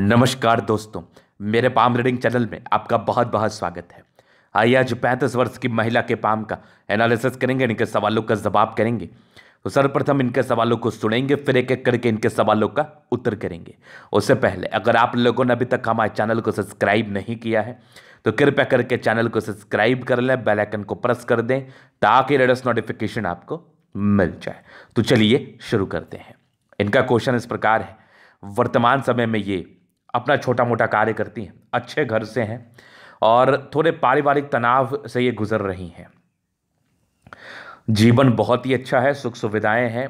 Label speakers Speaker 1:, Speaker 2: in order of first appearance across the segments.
Speaker 1: नमस्कार दोस्तों मेरे पाम रीडिंग चैनल में आपका बहुत बहुत स्वागत है आइए आज पैंतीस वर्ष की महिला के पाम का एनालिसिस करेंगे इनके सवालों का जवाब करेंगे तो सर्वप्रथम इनके सवालों को सुनेंगे फिर एक एक करके इनके सवालों का उत्तर करेंगे उससे पहले अगर आप लोगों ने अभी तक हमारे चैनल को सब्सक्राइब नहीं किया है तो कृपया करके चैनल को सब्सक्राइब कर लें बेलाइकन को प्रेस कर दें ताकि लेटेस्ट नोटिफिकेशन आपको मिल जाए तो चलिए शुरू करते हैं इनका क्वेश्चन इस प्रकार है वर्तमान समय में ये अपना छोटा मोटा कार्य करती हैं अच्छे घर से हैं और थोड़े पारिवारिक तनाव से ये गुजर रही हैं जीवन बहुत ही अच्छा है सुख सुविधाएं हैं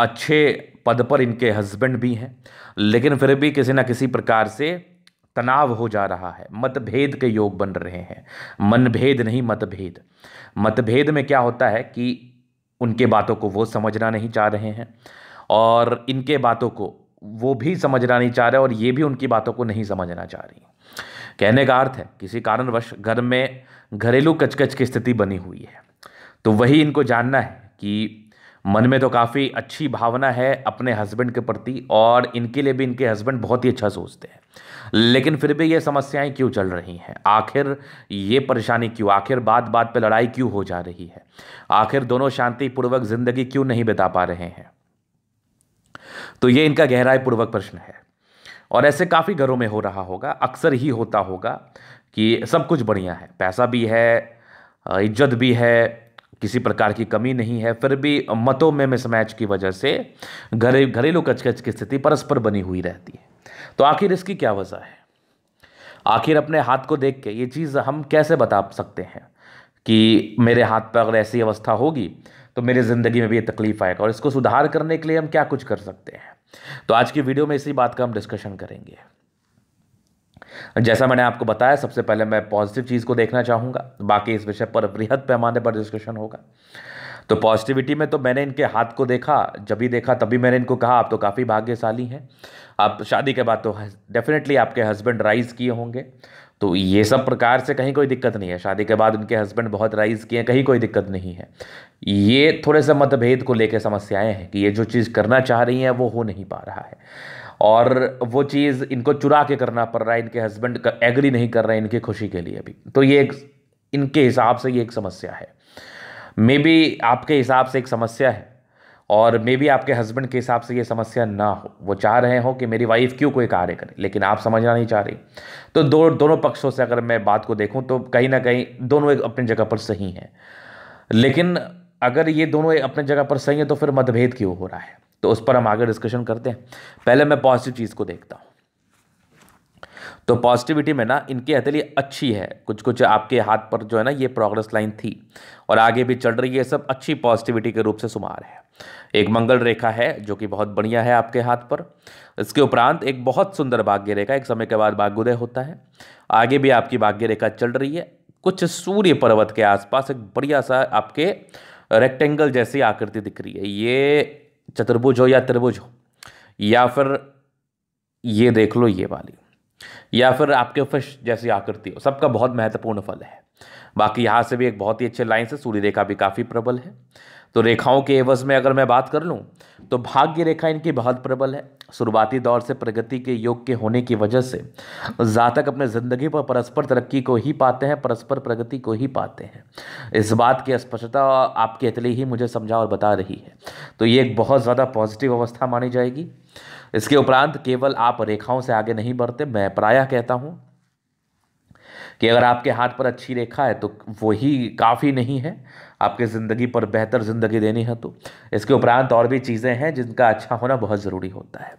Speaker 1: अच्छे पद पर इनके हस्बैंड भी हैं लेकिन फिर भी किसी ना किसी प्रकार से तनाव हो जा रहा है मतभेद के योग बन रहे हैं मनभेद नहीं मतभेद मतभेद में क्या होता है कि उनके बातों को वो समझना नहीं चाह रहे हैं और इनके बातों को वो भी समझना नहीं चाह रहे और ये भी उनकी बातों को नहीं समझना चाह रही कहने का अर्थ है किसी कारणवश घर में घरेलू कचकच की स्थिति बनी हुई है तो वही इनको जानना है कि मन में तो काफ़ी अच्छी भावना है अपने हस्बैंड के प्रति और इनके लिए भी इनके हस्बैंड बहुत ही अच्छा सोचते हैं लेकिन फिर भी ये समस्याएं क्यों चल रही हैं आखिर ये परेशानी क्यों आखिर बात बात पे लड़ाई क्यों हो जा रही है आखिर दोनों शांतिपूर्वक ज़िंदगी क्यों नहीं बिता पा रहे हैं तो ये इनका गहराईपूर्वक प्रश्न है और ऐसे काफ़ी घरों में हो रहा होगा अक्सर ही होता होगा कि सब कुछ बढ़िया है पैसा भी है इज्जत भी है किसी प्रकार की कमी नहीं है फिर भी मतों में मिसमैच की वजह से घरे घरेलू कचकच की स्थिति परस्पर बनी हुई रहती है तो आखिर इसकी क्या वजह है आखिर अपने हाथ को देख के ये चीज़ हम कैसे बता सकते हैं कि मेरे हाथ पर अगर ऐसी अवस्था होगी तो मेरी ज़िंदगी में भी ये तकलीफ आएगा और इसको सुधार करने के लिए हम क्या कुछ कर सकते हैं तो आज की वीडियो में इसी बात का हम डिस्कशन करेंगे जैसा मैंने आपको बताया सबसे पहले मैं पॉजिटिव चीज़ को देखना चाहूँगा बाकी इस विषय पर बृहद पैमाने पर डिस्कशन होगा तो पॉजिटिविटी में तो मैंने इनके हाथ को देखा जब भी देखा तभी मैंने इनको कहा आप तो काफ़ी भाग्यशाली हैं आप शादी के बाद तो डेफिनेटली आपके हस्बैंड राइज़ किए होंगे तो ये सब प्रकार से कहीं कोई दिक्कत नहीं है शादी के बाद उनके हस्बैंड बहुत राइज़ किए हैं कहीं कोई दिक्कत नहीं है ये थोड़े से मतभेद को लेकर समस्याएं हैं कि ये जो चीज़ करना चाह रही हैं वो हो नहीं पा रहा है और वो चीज़ इनको चुरा के करना पड़ रहा है इनके हस्बैंड एग्री नहीं कर रहे हैं इनकी खुशी के लिए भी तो ये एक इनके हिसाब से ये एक समस्या है मे बी आपके हिसाब से एक समस्या है और मे बी आपके हस्बैंड के हिसाब से ये समस्या ना हो वो चाह रहे हो कि मेरी वाइफ क्यों कोई कार्य करे लेकिन आप समझना नहीं चाह रही तो दो दोनों पक्षों से अगर मैं बात को देखूँ तो कहीं ना कहीं दोनों एक अपनी जगह पर सही हैं लेकिन अगर ये दोनों अपने जगह पर सही है तो फिर मतभेद क्यों हो रहा है तो उस पर हम आगे डिस्कशन करते हैं पहले मैं पॉजिटिव चीज़ को देखता हूँ तो पॉजिटिविटी में ना इनकी हथेली अच्छी है कुछ कुछ आपके हाथ पर जो है ना ये प्रोग्रेस लाइन थी और आगे भी चल रही है सब अच्छी पॉजिटिविटी के रूप से शुमार है एक मंगल रेखा है जो कि बहुत बढ़िया है आपके हाथ पर इसके उपरांत एक बहुत सुंदर भाग्य रेखा एक समय के बाद भाग्योदय होता है आगे भी आपकी भाग्य रेखा चल रही है कुछ सूर्य पर्वत के आसपास एक बढ़िया सा आपके रेक्टेंगल जैसी आकृति दिख रही है ये चतुर्भुज हो या त्रिभुज हो या फिर ये देख लो ये वाली या फिर आपके फिश जैसी आकृति हो सबका बहुत महत्वपूर्ण फल है बाकी यहाँ से भी एक बहुत ही अच्छे लाइन से सूर्य रेखा भी काफ़ी प्रबल है तो रेखाओं के एवज में अगर मैं बात कर लूँ तो भाग्य रेखा इनकी बहुत प्रबल है शुरुआती दौर से प्रगति के योग के होने की वजह से जातक अपने ज़िंदगी पर परस्पर तरक्की को ही पाते हैं परस्पर प्रगति को ही पाते हैं इस बात की स्पष्टता आपकी अतली ही मुझे समझा और बता रही है तो ये एक बहुत ज़्यादा पॉजिटिव अवस्था मानी जाएगी इसके उपरांत केवल आप रेखाओं से आगे नहीं बढ़ते मैं प्रायः कहता हूँ कि अगर आपके हाथ पर अच्छी रेखा है तो वही काफ़ी नहीं है आपके ज़िंदगी पर बेहतर ज़िंदगी देनी है तो इसके उपरांत और भी चीज़ें हैं जिनका अच्छा होना बहुत ज़रूरी होता है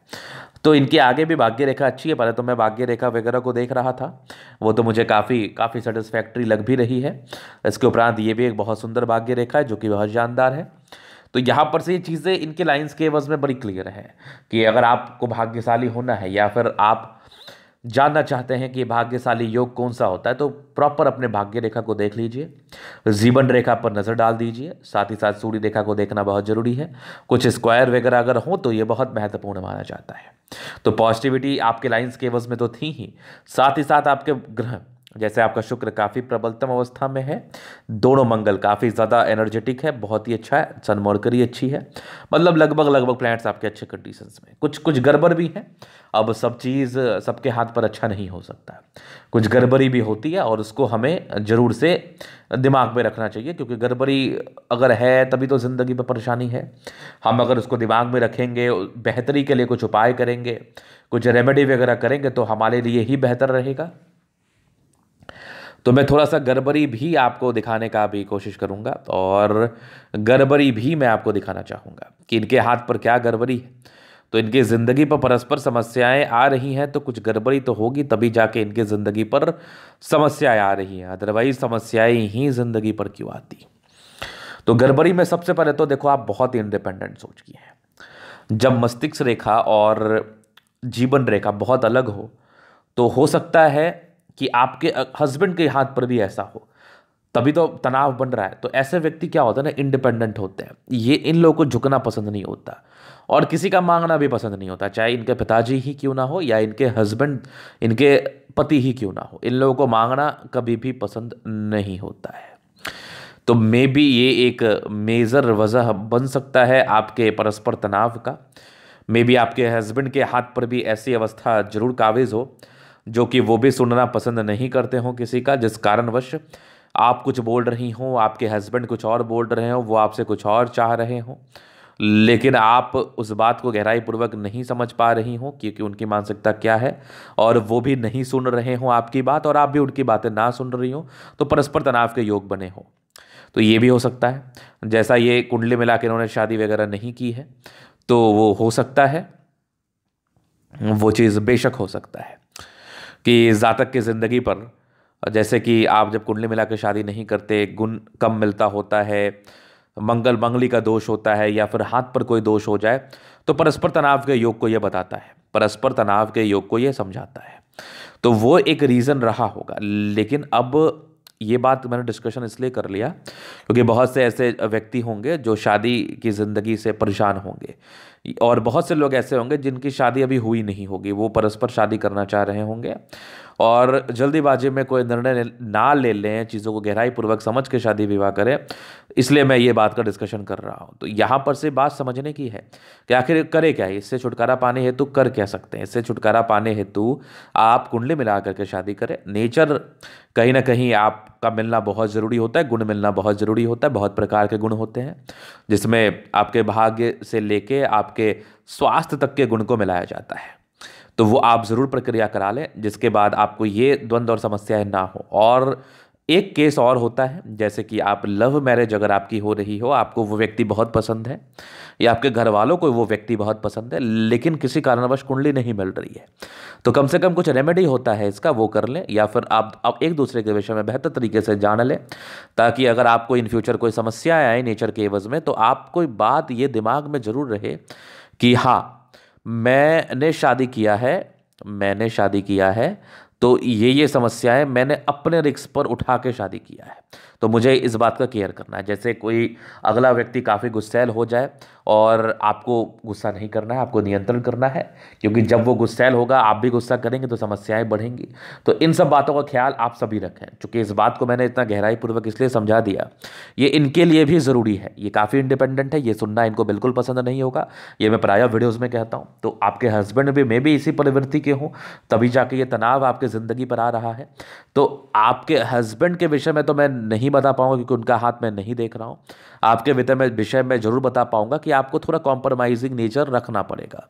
Speaker 1: तो इनके आगे भी भाग्य रेखा अच्छी है पहले तो मैं भाग्य रेखा वगैरह को देख रहा था वो तो मुझे काफ़ी काफ़ी सेटिस्फैक्ट्री लग भी रही है इसके उपरांत ये भी एक बहुत सुंदर भाग्य रेखा है जो कि बहुत शानदार है तो यहाँ पर से ये चीज़ें इनके लाइन्स के एवज में बड़ी क्लियर है कि अगर आपको भाग्यशाली होना है या फिर आप जानना चाहते हैं कि भाग्यशाली योग कौन सा होता है तो प्रॉपर अपने भाग्य रेखा को देख लीजिए जीवन रेखा पर नज़र डाल दीजिए साथ ही साथ सूर्य रेखा को देखना बहुत ज़रूरी है कुछ स्क्वायर वगैरह अगर हो तो ये बहुत महत्वपूर्ण माना जाता है तो पॉजिटिविटी आपके लाइन्स के एवज में तो थी ही साथ ही साथ आपके ग्रह जैसे आपका शुक्र काफ़ी प्रबलतम अवस्था में है दोनों मंगल काफ़ी ज़्यादा एनर्जेटिक है बहुत ही अच्छा है सनमोरकरी अच्छी है मतलब लगभग लगभग प्लैनेट्स आपके अच्छे कंडीशन में कुछ कुछ गड़बड़ भी है अब सब चीज़ सबके हाथ पर अच्छा नहीं हो सकता कुछ गड़बड़ी भी होती है और उसको हमें ज़रूर से दिमाग में रखना चाहिए क्योंकि गड़बड़ी अगर है तभी तो ज़िंदगी में परेशानी है हम अगर उसको दिमाग में रखेंगे बेहतरी के लिए कुछ उपाय करेंगे कुछ रेमेडी वगैरह करेंगे तो हमारे लिए ही बेहतर रहेगा तो मैं थोड़ा सा गड़बड़ी भी आपको दिखाने का भी कोशिश करूँगा और गड़बड़ी भी मैं आपको दिखाना चाहूँगा कि इनके हाथ पर क्या गड़बड़ी है तो इनकी ज़िंदगी पर परस्पर समस्याएं आ रही हैं तो कुछ गड़बड़ी तो होगी तभी जाके इनके ज़िंदगी पर समस्याएं आ रही हैं अदरवाइज समस्याएं ही ज़िंदगी पर क्यों आती तो गड़बड़ी में सबसे पहले तो देखो आप बहुत ही इंडिपेंडेंट सोच की हैं जब मस्तिष्क रेखा और जीवन रेखा बहुत अलग हो तो हो सकता है कि आपके हस्बैंड के हाथ पर भी ऐसा हो तभी तो तनाव बन रहा है तो ऐसे व्यक्ति क्या होता है ना इंडिपेंडेंट होते हैं ये इन लोगों को झुकना पसंद नहीं होता और किसी का मांगना भी पसंद नहीं होता चाहे इनके पिताजी ही क्यों ना हो या इनके हस्बैंड इनके पति ही क्यों ना हो इन लोगों को मांगना कभी भी पसंद नहीं होता है तो मे बी ये एक मेज़र वजह बन सकता है आपके परस्पर तनाव का मे बी आपके हस्बैंड के हाथ पर भी ऐसी अवस्था ज़रूर काबिज़ हो जो कि वो भी सुनना पसंद नहीं करते हों किसी का जिस कारणवश आप कुछ बोल रही हों आपके हस्बैंड कुछ और बोल रहे हों वो आपसे कुछ और चाह रहे हों लेकिन आप उस बात को गहराई पूर्वक नहीं समझ पा रही हों क्योंकि उनकी मानसिकता क्या है और वो भी नहीं सुन रहे हों आपकी बात और आप भी उनकी बातें ना सुन रही हों तो परस्पर तनाव के योग बने हों तो ये भी हो सकता है जैसा ये कुंडली मिला के इन्होंने शादी वगैरह नहीं की है तो वो हो सकता है वो चीज़ बेशक हो सकता है कि जातक की ज़िंदगी पर जैसे कि आप जब कुंडली मिला के शादी नहीं करते गुण कम मिलता होता है मंगल मंगली का दोष होता है या फिर हाथ पर कोई दोष हो जाए तो परस्पर तनाव के योग को यह बताता है परस्पर तनाव के योग को यह समझाता है तो वो एक रीज़न रहा होगा लेकिन अब ये बात मैंने डिस्कशन इसलिए कर लिया क्योंकि बहुत से ऐसे व्यक्ति होंगे जो शादी की ज़िंदगी से परेशान होंगे और बहुत से लोग ऐसे होंगे जिनकी शादी अभी हुई नहीं होगी वो परस्पर शादी करना चाह रहे होंगे और जल्दीबाजी में कोई निर्णय ना ले लें चीज़ों को गहराई पूर्वक समझ के शादी विवाह करें इसलिए मैं ये बात का डिस्कशन कर रहा हूँ तो यहाँ पर से बात समझने की है कि आखिर करें क्या इससे छुटकारा पाने हेतु कर क्या सकते हैं इससे छुटकारा पाने हेतु आप कुंडली मिला करके शादी करें नेचर कहीं ना कहीं आपका मिलना बहुत ज़रूरी होता है गुण मिलना बहुत ज़रूरी होता है बहुत प्रकार के गुण होते हैं जिसमें आपके भाग्य से लेके आपके स्वास्थ्य तक के गुण को मिलाया जाता है तो वो आप ज़रूर प्रक्रिया करा लें जिसके बाद आपको ये द्वंद्व और समस्याएं ना हो और एक केस और होता है जैसे कि आप लव मैरिज अगर आपकी हो रही हो आपको वो व्यक्ति बहुत पसंद है या आपके घर वालों को वो व्यक्ति बहुत पसंद है लेकिन किसी कारणवश कुंडली नहीं मिल रही है तो कम से कम कुछ रेमेडी होता है इसका वो कर लें या फिर आप, अब एक दूसरे के विषय में बेहतर तरीके से जान लें ताकि अगर आपको इन फ्यूचर कोई समस्या आए नेचर के एवज में तो आप कोई बात ये दिमाग में ज़रूर रहे कि हाँ मैंने शादी किया है मैंने शादी किया है तो ये ये समस्या है मैंने अपने रिक्स पर उठा के शादी किया है तो मुझे इस बात का केयर करना है जैसे कोई अगला व्यक्ति काफ़ी गुस्सैल हो जाए और आपको गुस्सा नहीं करना है आपको नियंत्रण करना है क्योंकि जब वो गुस्सैल होगा आप भी गुस्सा करेंगे तो समस्याएं बढ़ेंगी तो इन सब बातों का ख्याल आप सभी रखें चूंकि इस बात को मैंने इतना गहराई पूर्वक इसलिए समझा दिया ये इनके लिए भी ज़रूरी है ये काफ़ी इंडिपेंडेंट है ये सुनना इनको बिल्कुल पसंद नहीं होगा ये मैं प्रायः वीडियोज़ में कहता हूँ तो आपके हस्बैंड भी मैं भी इसी प्रवृत्ति के हूँ तभी जाके ये तनाव आपके ज़िंदगी पर आ रहा है तो आपके हस्बैंड के विषय में तो मैं नहीं बता पाऊँगा क्योंकि उनका हाथ मैं नहीं देख रहा हूँ आपके विषय में विषय में ज़रूर बता पाऊँगा कि आपको थोड़ा कॉम्प्रोमाइजिंग नेचर रखना पड़ेगा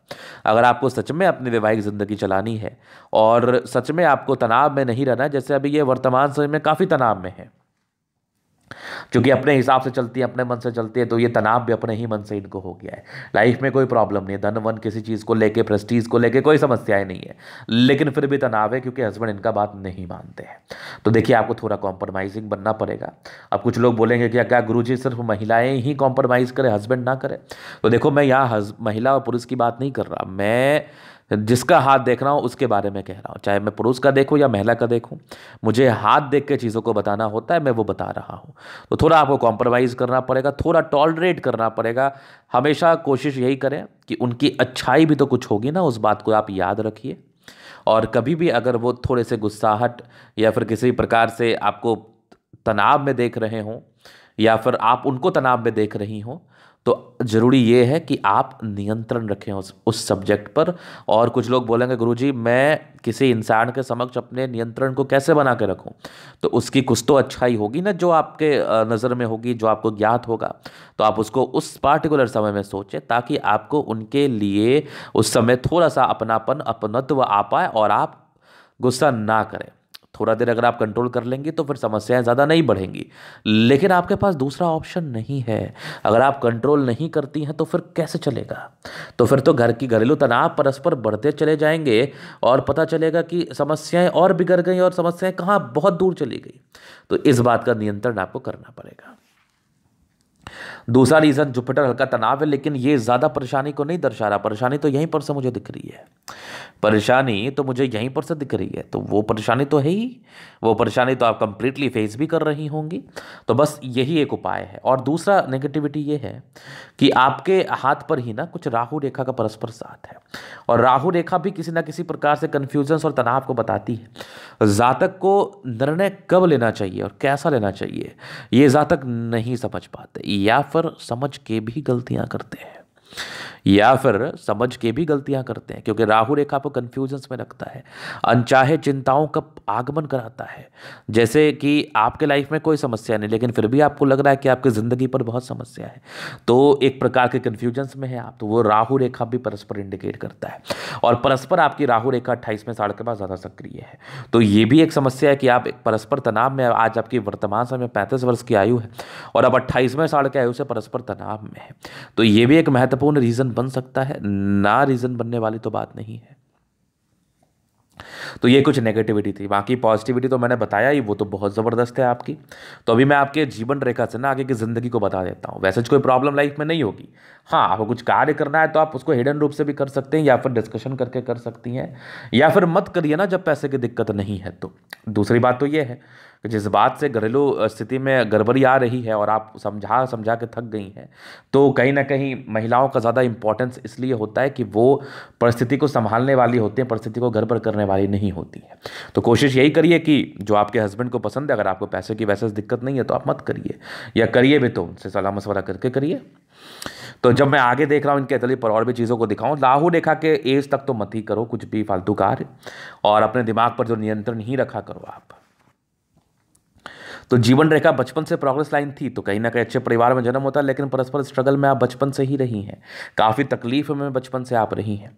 Speaker 1: अगर आपको सच में अपनी वैवाहिक ज़िंदगी चलानी है और सच में आपको तनाव में नहीं रहना जैसे अभी ये वर्तमान समय में काफ़ी तनाव में है क्योंकि अपने हिसाब से चलती है अपने मन से चलती है तो ये तनाव भी अपने ही मन से इनको हो गया है लाइफ में कोई प्रॉब्लम नहीं है धन वन किसी चीज़ को लेके प्रेस्टीज को लेके कोई समस्याएं नहीं है लेकिन फिर भी तनाव है क्योंकि हस्बैंड इनका बात नहीं मानते हैं तो देखिए आपको थोड़ा कॉम्प्रोमाइजिंग बनना पड़ेगा अब कुछ लोग बोलेंगे कि क्या गुरु जी सिर्फ महिलाएं ही कॉम्प्रोमाइज़ करें हस्बैंड ना करें तो देखो मैं यहाँ महिला और पुरुष की बात नहीं कर रहा मैं जिसका हाथ देख रहा हूँ उसके बारे में कह रहा हूँ चाहे मैं पुरुष का देखूँ या महिला का देखूँ मुझे हाथ देख के चीज़ों को बताना होता है मैं वो बता रहा हूँ तो थोड़ा आपको कॉम्प्रोमाइज़ करना पड़ेगा थोड़ा टॉलरेट करना पड़ेगा हमेशा कोशिश यही करें कि उनकी अच्छाई भी तो कुछ होगी ना उस बात को आप याद रखिए और कभी भी अगर वो थोड़े से गुस्साहट या फिर किसी प्रकार से आपको तनाव में देख रहे हों या फिर आप उनको तनाव में देख रही हों तो ज़रूरी ये है कि आप नियंत्रण रखें उस उस सब्जेक्ट पर और कुछ लोग बोलेंगे गुरुजी मैं किसी इंसान के समक्ष अपने नियंत्रण को कैसे बना के रखूँ तो उसकी कुछ तो अच्छाई होगी ना जो आपके नज़र में होगी जो आपको ज्ञात होगा तो आप उसको उस पार्टिकुलर समय में सोचें ताकि आपको उनके लिए उस समय थोड़ा सा अपनापन अपनत्व आ पाए और आप गुस्सा ना करें थोड़ा देर अगर आप कंट्रोल कर लेंगे तो फिर समस्याएं ज़्यादा नहीं बढ़ेंगी लेकिन आपके पास दूसरा ऑप्शन नहीं है अगर आप कंट्रोल नहीं करती हैं तो फिर कैसे चलेगा तो फिर तो घर की घरेलू तनाव परस्पर बढ़ते चले जाएंगे और पता चलेगा कि समस्याएं और बिगड़ गई और समस्याएं कहाँ बहुत दूर चली गई तो इस बात का नियंत्रण आपको करना पड़ेगा दूसरा रीज़न जुपिटर हल्का तनाव है लेकिन ये ज़्यादा परेशानी को नहीं दर्शा रहा परेशानी तो यहीं पर से मुझे दिख रही है परेशानी तो मुझे यहीं पर से दिख रही है तो वो परेशानी तो है ही वो परेशानी तो आप कंप्लीटली फेस भी कर रही होंगी तो बस यही एक उपाय है और दूसरा नेगेटिविटी ये है कि आपके हाथ पर ही ना कुछ राहु रेखा का परस्पर साथ है और राहु रेखा भी किसी ना किसी प्रकार से कन्फ्यूजन्स और तनाव को बताती है जातक को निर्णय कब लेना चाहिए और कैसा लेना चाहिए ये जातक नहीं समझ पाते या जाफर समझ के भी गलतियां करते हैं या फिर समझ के भी गलतियां करते हैं क्योंकि राहु रेखा को कन्फ्यूजन्स में रखता है अनचाहे चिंताओं का आगमन कराता है जैसे कि आपके लाइफ में कोई समस्या नहीं लेकिन फिर भी आपको लग रहा है कि आपकी ज़िंदगी पर बहुत समस्या है तो एक प्रकार के कन्फ्यूजन्स में है आप तो वो राहु रेखा भी परस्पर इंडिकेट करता है और परस्पर आपकी राहु रेखा अट्ठाईस में साढ़ के बाद ज़्यादा सक्रिय है तो ये भी एक समस्या है कि आप एक परस्पर तनाव में आज आपकी वर्तमान समय पैंतीस वर्ष की आयु है और अब अट्ठाईसवें साल की आयु से परस्पर तनाव में है तो ये भी एक महत्वपूर्ण रीज़न बन सकता है ना रीज़न बनने वाली तो बात नहीं है तो ये कुछ नेगेटिविटी थी बाकी पॉजिटिविटी तो मैंने बताया ही वो तो बहुत ज़बरदस्त है आपकी तो अभी मैं आपके जीवन रेखा से ना आगे की ज़िंदगी को बता देता हूँ वैसे तो कोई प्रॉब्लम लाइफ में नहीं होगी हाँ आपको कुछ कार्य करना है तो आप उसको हिडन रूप से भी कर सकते हैं या फिर डिस्कशन करके कर सकती हैं या फिर मत करिए ना जब पैसे की दिक्कत नहीं है तो दूसरी बात तो ये है कि जिस बात से घरेलू स्थिति में गड़बड़ी आ रही है और आप समझा समझा के थक गई हैं तो कहीं ना कहीं महिलाओं का ज़्यादा इंपॉर्टेंस इसलिए होता है कि वो परिस्थिति को संभालने वाली होती हैं परिस्थिति को घर पर करने वाली नहीं होती है तो कोशिश यही करिए कि जो आपके हस्बैंड को पसंद है अगर आपको पैसे की वैसे दिक्कत नहीं है तो आप मत करिए या करिए भी तो उनसे सलाह मशवरा करके करिए तो जब मैं आगे देख रहा हूँ इनके अदली पर और भी चीज़ों को दिखाऊँ लाहू रेखा के एज तक तो मत ही करो कुछ भी फालतू कार्य और अपने दिमाग पर जो नियंत्रण ही रखा करो आप तो जीवन रेखा बचपन से प्रोग्रेस लाइन थी तो कहीं ना कहीं अच्छे परिवार में जन्म होता है लेकिन परस्पर स्ट्रगल में आप बचपन से ही रही हैं काफ़ी तकलीफ में बचपन से आप रही हैं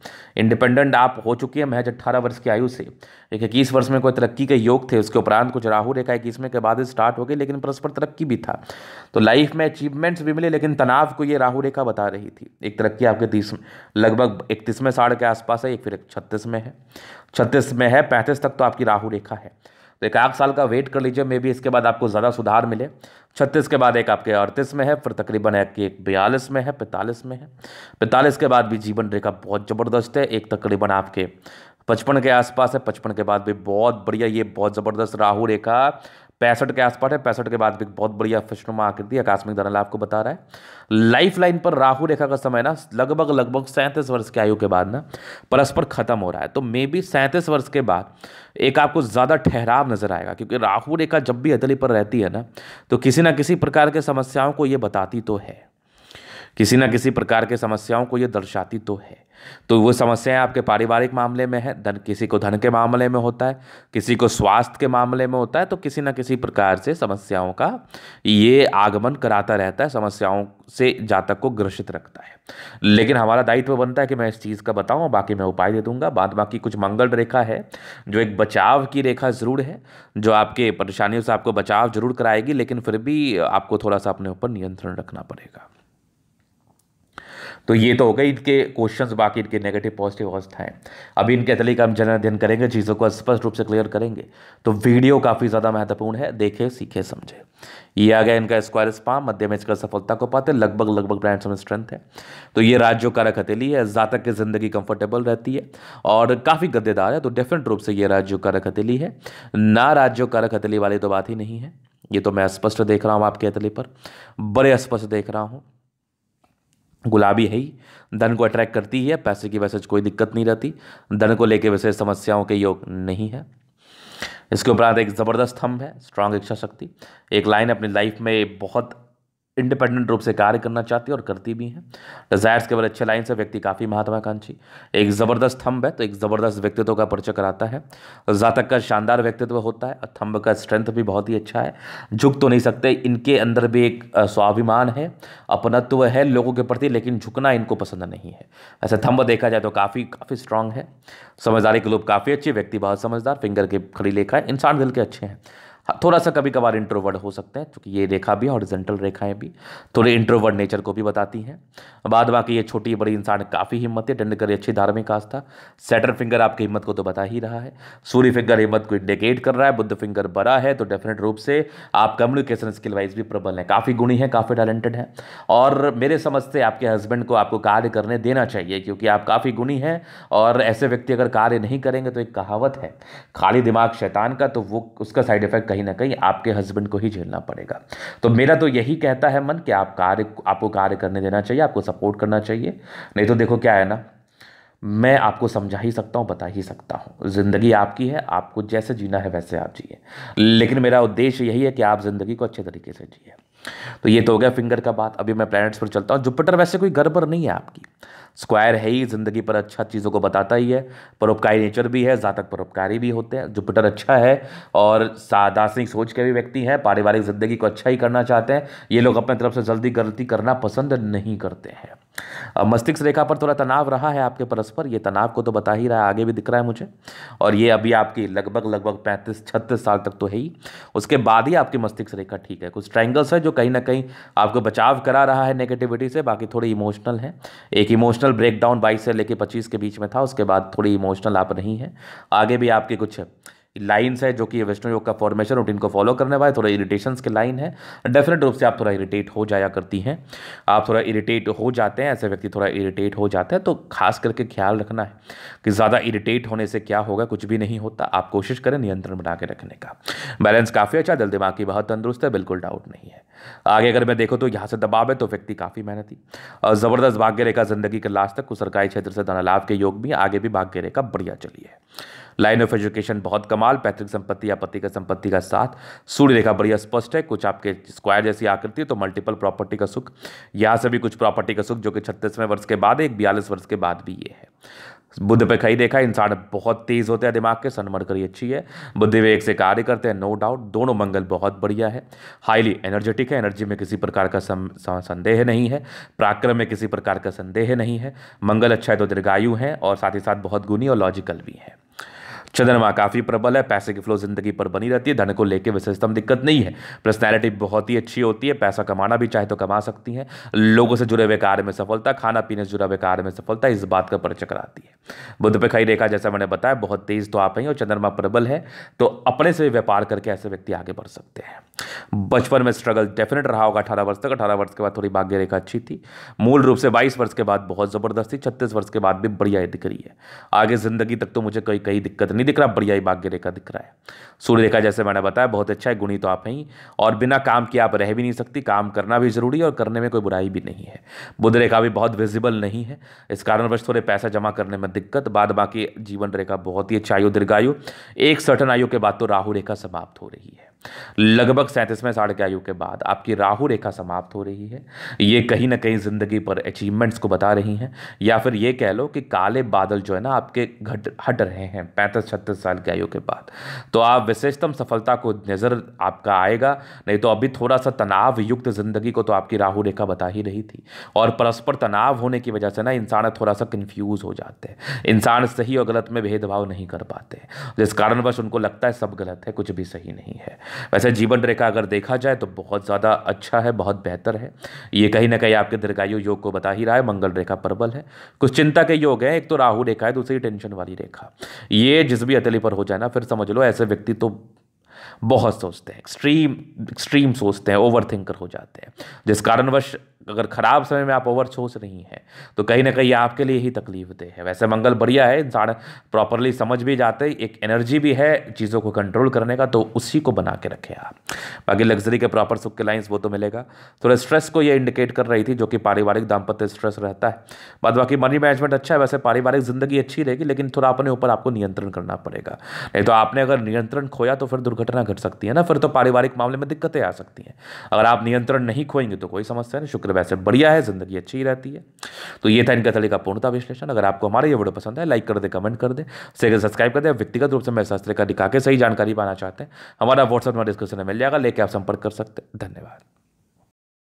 Speaker 1: इंडिपेंडेंट आप हो चुकी हैं महज अट्ठारह वर्ष की आयु से एक इक्कीस वर्ष में कोई तरक्की के योग थे उसके उपरांत कुछ राहु रेखा इक्कीसवें के बाद स्टार्ट हो गई लेकिन परस्पर तरक्की भी था तो लाइफ में अचीवमेंट्स भी मिले लेकिन तनाव को ये राहु रेखा बता रही थी एक तरक्की आपके तीस लगभग इकतीसवें साढ़ के आसपास है एक फिर छत्तीस में है छत्तीस में है पैंतीस तक तो आपकी राहु रेखा है तो एक आध साल का वेट कर लीजिए मे बी इसके बाद आपको ज़्यादा सुधार मिले छत्तीस के बाद एक आपके अड़तीस में है फिर तकरीबन एक एक बयालीस में है पैंतालीस में है पैंतालीस के बाद भी जीवन रेखा बहुत ज़बरदस्त है एक तकरीबन आपके पचपन के आसपास है पचपन के बाद भी बहुत बढ़िया ये बहुत ज़बरदस्त राहु रेखा पैंसठ के आसपास है पैंसठ के बाद भी बहुत बढ़िया फिशनुमा आकृति आकाशमिक दरल आपको बता रहा है लाइफ लाइन पर राहु रेखा का समय ना लगभग लगभग सैंतीस वर्ष की आयु के बाद ना परस्पर खत्म हो रहा है तो मे बी सैंतीस वर्ष के बाद एक आपको ज़्यादा ठहराव नजर आएगा क्योंकि राहु रेखा जब भी अदली पर रहती है ना तो किसी ना किसी प्रकार के समस्याओं को ये बताती तो है किसी ना किसी प्रकार के समस्याओं को ये दर्शाती तो है तो वो समस्याएं आपके पारिवारिक मामले में है धन किसी को धन के मामले में होता है किसी को स्वास्थ्य के मामले में होता है तो किसी न किसी प्रकार से समस्याओं का ये आगमन कराता रहता है समस्याओं से जातक को ग्रसित रखता है लेकिन हमारा दायित्व बनता है कि मैं इस चीज़ का बताऊँ बाकी मैं उपाय दे दूंगा बाद बाकी कुछ मंगल रेखा है जो एक बचाव की रेखा ज़रूर है जो आपके परेशानियों से आपको बचाव जरूर कराएगी लेकिन फिर भी आपको थोड़ा सा अपने ऊपर नियंत्रण रखना पड़ेगा तो ये तो हो गई इनके क्वेश्चंस बाकी इनके नेगेटिव पॉजिटिव अवस्था है अभी इनके का हम जन अध्ययन करेंगे चीज़ों को स्पष्ट रूप से क्लियर करेंगे तो वीडियो काफ़ी ज़्यादा महत्वपूर्ण है देखे सीखे समझे ये आ गया इनका स्क्वायर स्पा मध्य में इसका सफलता को पाते लगभग लगभग ब्रांड्स में स्ट्रेंथ है तो ये राज्यों कारक हथेली है जातक की ज़िंदगी कंफर्टेबल रहती है और काफ़ी गद्देदार है तो डेफिनेट रूप से ये राज्यों कारक हथेली है ना राज्यों कारक हथेली वाली तो बात ही नहीं है ये तो मैं स्पष्ट देख रहा हूँ आपके अतली पर बड़े स्पष्ट देख रहा हूँ गुलाबी है ही धन को अट्रैक्ट करती है पैसे की वैसे कोई दिक्कत नहीं रहती धन को लेके वैसे समस्याओं के योग नहीं है इसके उपरांत एक ज़बरदस्त थम है स्ट्रांग इच्छा शक्ति एक लाइन अपनी लाइफ में बहुत इंडिपेंडेंट रूप से कार्य करना चाहती है और करती भी है डिजायर्स केवल अच्छे लाइन से व्यक्ति काफ़ी महत्वाकांक्षी एक ज़बरदस्त थम्ब है तो एक ज़बरदस्त व्यक्तित्व का परिचय कराता है जातक का शानदार व्यक्तित्व होता है थम्ब का स्ट्रेंथ भी बहुत ही अच्छा है झुक तो नहीं सकते इनके अंदर भी एक स्वाभिमान है अपनत्व है लोगों के प्रति लेकिन झुकना इनको पसंद नहीं है ऐसे थम्ब देखा जाए तो काफ़ी काफ़ी स्ट्रांग है समझदारी के लोग काफ़ी अच्छे व्यक्ति बहुत समझदार फिंगर के खड़ी लेखा है इंसान दिल के अच्छे हैं हाँ, थोड़ा सा कभी कभार इंट्रोवर्ड हो सकते हैं क्योंकि ये रेखा भी हॉरिजेंटल रेखाएं भी थोड़े इंट्रोवर्ड नेचर को भी बताती हैं बाद बाकी ये छोटी बड़ी इंसान काफ़ी हिम्मत है दंड करी अच्छी धार्मिक आस्था सेटर फिंगर आपकी हिम्मत को तो बता ही रहा है सूर्य फिंगर हिम्मत को इंडिकेट कर रहा है बुद्ध फिंगर बड़ा है तो डेफिनेट रूप से आप कम्युनिकेशन स्किल वाइज भी प्रबल हैं काफ़ी गुणी हैं काफ़ी टैलेंटेड हैं और मेरे समझ से आपके हस्बैंड को आपको कार्य करने देना चाहिए क्योंकि आप काफ़ी गुणी हैं और ऐसे व्यक्ति अगर कार्य नहीं करेंगे तो एक कहावत है खाली दिमाग शैतान का तो वो उसका साइड इफेक्ट कहीं ना कहीं आपके हस्बैंड को ही झेलना पड़ेगा तो मेरा तो यही कहता है मन कि आप कार्य आपको कार्य करने देना चाहिए आपको सपोर्ट करना चाहिए नहीं तो देखो क्या है ना मैं आपको समझा ही सकता हूँ बता ही सकता हूँ ज़िंदगी आपकी है आपको जैसे जीना है वैसे आप जिए लेकिन मेरा उद्देश्य यही है कि आप ज़िंदगी को अच्छे तरीके से जिए तो ये तो हो गया फिंगर का बात अभी मैं प्लैनेट्स पर चलता हूँ जुपिटर वैसे कोई गड़बड़ नहीं है आपकी स्क्वायर है ही ज़िंदगी पर अच्छा चीज़ों को बताता ही है परोपकारी नेचर भी है जातक परोपकारी भी होते हैं जुपिटर अच्छा है और दार्शनिक सोच के भी व्यक्ति हैं पारिवारिक ज़िंदगी को अच्छा ही करना चाहते हैं ये लोग अपने तरफ से जल्दी गलती करना पसंद नहीं करते हैं अब मस्तिष्क रेखा पर थोड़ा तनाव रहा है आपके परस्पर ये तनाव को तो बता ही रहा है आगे भी दिख रहा है मुझे और ये अभी आपकी लगभग लगभग पैंतीस छत्तीस साल तक तो है ही उसके बाद ही आपकी मस्तिष्क रेखा ठीक है कुछ ट्राइंगल्स है जो कहीं ना कहीं आपको बचाव करा रहा है नेगेटिविटी से बाकी थोड़े इमोशनल है एक इमोशनल ब्रेकडाउन बाईस से लेकर पच्चीस के बीच में था उसके बाद थोड़ी इमोशनल आप नहीं है आगे भी आपके कुछ लाइन्स है जो कि वेस्टर्न योग का फॉर्मेशन रूटीन को फॉलो करने वाले थोड़ा इरिटेशंस के लाइन है डेफिनेट रूप से आप थोड़ा इरिटेट हो जाया करती हैं आप थोड़ा इरिटेट हो जाते हैं ऐसे व्यक्ति थोड़ा इरिटेट हो जाता है तो खास करके ख्याल रखना है कि ज़्यादा इरिटेट होने से क्या होगा कुछ भी नहीं होता आप कोशिश करें नियंत्रण बना के रखने का बैलेंस काफ़ी अच्छा दिल दिमाग की बहुत तंदुरुस्त है बिल्कुल डाउट नहीं है आगे अगर मैं देखूँ तो यहाँ से दबाव है तो व्यक्ति काफ़ी मेहनती और ज़बरदस्त भाग्य रेखा जिंदगी के लास्ट तक कुछ सरकारी क्षेत्र से धन लाभ के योग भी आगे भी भाग्य रेखा बढ़िया चली है लाइन ऑफ एजुकेशन बहुत कमाल पैतृक संपत्ति या पति का संपत्ति का साथ सूर्य रेखा बढ़िया स्पष्ट है कुछ आपके स्क्वायर जैसी आकृति है तो मल्टीपल प्रॉपर्टी का सुख यहाँ से भी कुछ प्रॉपर्टी का सुख जो कि छत्तीसवें वर्ष के बाद एक बयालीस वर्ष के बाद भी ये है बुद्ध पे कई देखा इंसान बहुत तेज होते हैं दिमाग के सनमरकरी अच्छी है बुद्धि विवेक से कार्य करते हैं नो डाउट दोनों मंगल बहुत बढ़िया है हाईली एनर्जेटिक है एनर्जी में किसी प्रकार का संदेह नहीं है प्राक्रम में किसी प्रकार का संदेह नहीं है मंगल अच्छा है तो दीर्घायु है और साथ ही साथ बहुत गुणी और लॉजिकल भी है चंद्रमा काफ़ी प्रबल है पैसे की फ्लो ज़िंदगी पर बनी रहती है धन को लेकर विशेषतम दिक्कत नहीं है पर्सनैलिटी बहुत ही अच्छी होती है पैसा कमाना भी चाहे तो कमा सकती हैं लोगों से जुड़े हुए कार्य में सफलता खाना पीने से जुड़े हुए कार्य में सफलता इस बात का परिचय आती है बुद्ध पे खाई रेखा जैसा मैंने बताया बहुत तेज तो आप ही और चंद्रमा प्रबल है तो अपने से व्यापार करके ऐसे व्यक्ति आगे बढ़ सकते हैं बचपन में स्ट्रगल डेफिनेट रहा होगा अठारह वर्ष तक अठारह वर्ष के बाद थोड़ी भाग्य रेखा अच्छी थी मूल रूप से बाईस वर्ष के बाद बहुत ज़बरदस्त थी छत्तीस वर्ष के बाद भी बढ़िया दिख रही है आगे ज़िंदगी तक तो मुझे कई कई दिक्कत नहीं नहीं दिख रहा बढ़िया ही भाग्य रेखा दिख रहा है सूर्य रेखा जैसे मैंने बताया बहुत अच्छा है गुणी तो आप नहीं और बिना काम के आप रह भी नहीं सकती काम करना भी ज़रूरी है और करने में कोई बुराई भी नहीं है बुध रेखा भी बहुत विजिबल नहीं है इस कारणवश थोड़े पैसा जमा करने में दिक्कत बाद बाकी जीवन रेखा बहुत ही अच्छा आयु दीर्घायु एक सर्टन आयु के बाद तो राहु रेखा समाप्त हो रही है लगभग सैंतीसवें साढ़ के आयु के बाद आपकी राहु रेखा समाप्त हो रही है ये कहीं ना कहीं ज़िंदगी पर अचीवमेंट्स को बता रही हैं या फिर ये कह लो कि काले बादल जो है ना आपके घट हट रहे हैं पैंतीस छत्तीस साल की आयु के बाद तो आप विशेषतम सफलता को नज़र आपका आएगा नहीं तो अभी थोड़ा सा तनाव युक्त ज़िंदगी को तो आपकी राहु रेखा बता ही रही थी और परस्पर तनाव होने की वजह से ना इंसान थोड़ा सा कन्फ्यूज़ हो जाते हैं इंसान सही और गलत में भेदभाव नहीं कर पाते जिस कारणवश उनको लगता है सब गलत है कुछ भी सही नहीं है वैसे जीवन रेखा अगर देखा जाए तो बहुत ज़्यादा अच्छा है बहुत बेहतर है ये कहीं ना कहीं आपके दीर्घायु योग को बता ही रहा है मंगल रेखा प्रबल है कुछ चिंता के योग हैं एक तो राहु रेखा है दूसरी टेंशन वाली रेखा ये जिस भी अतली पर हो जाए ना फिर समझ लो ऐसे व्यक्ति तो बहुत सोचते हैं एक्सट्रीम एक्सट्रीम सोचते हैं ओवर हो जाते हैं जिस कारणवश अगर ख़राब समय में आप ओवर सोच रही हैं तो कहीं ना कहीं आपके लिए ही तकलीफ दे है वैसे मंगल बढ़िया है इंसान प्रॉपरली समझ भी जाते एक एनर्जी भी है चीज़ों को कंट्रोल करने का तो उसी को बना के रखें आप बाकी लग्जरी के प्रॉपर सुख के लाइन्स वो तो मिलेगा थोड़ा स्ट्रेस को ये इंडिकेट कर रही थी जो कि पारिवारिक दाम्पत्य स्ट्रेस रहता है बाद बाकी मनी मैनेजमेंट अच्छा है वैसे पारिवारिक ज़िंदगी अच्छी रहेगी लेकिन थोड़ा अपने ऊपर आपको नियंत्रण करना पड़ेगा नहीं तो आपने अगर नियंत्रण खोया तो फिर दुर्घटना घट सकती है ना फिर तो पारिवारिक मामले में दिक्कतें आ सकती हैं अगर आप नियंत्रण नहीं खोएंगे तो कोई समस्या नहीं शुक्र मतलब ऐसे बढ़िया है ज़िंदगी अच्छी ही रहती है तो ये था इनका तले का पूर्णता विश्लेषण अगर आपको हमारा ये वीडियो पसंद है लाइक कर दे कमेंट कर दे से सब्सक्राइब कर दे व्यक्तिगत रूप से मैं शास्त्र का दिखा के सही जानकारी पाना चाहते हैं हमारा व्हाट्सअप में डिस्क्रिप्शन में मिल जाएगा लेके आप संपर्क कर सकते हैं धन्यवाद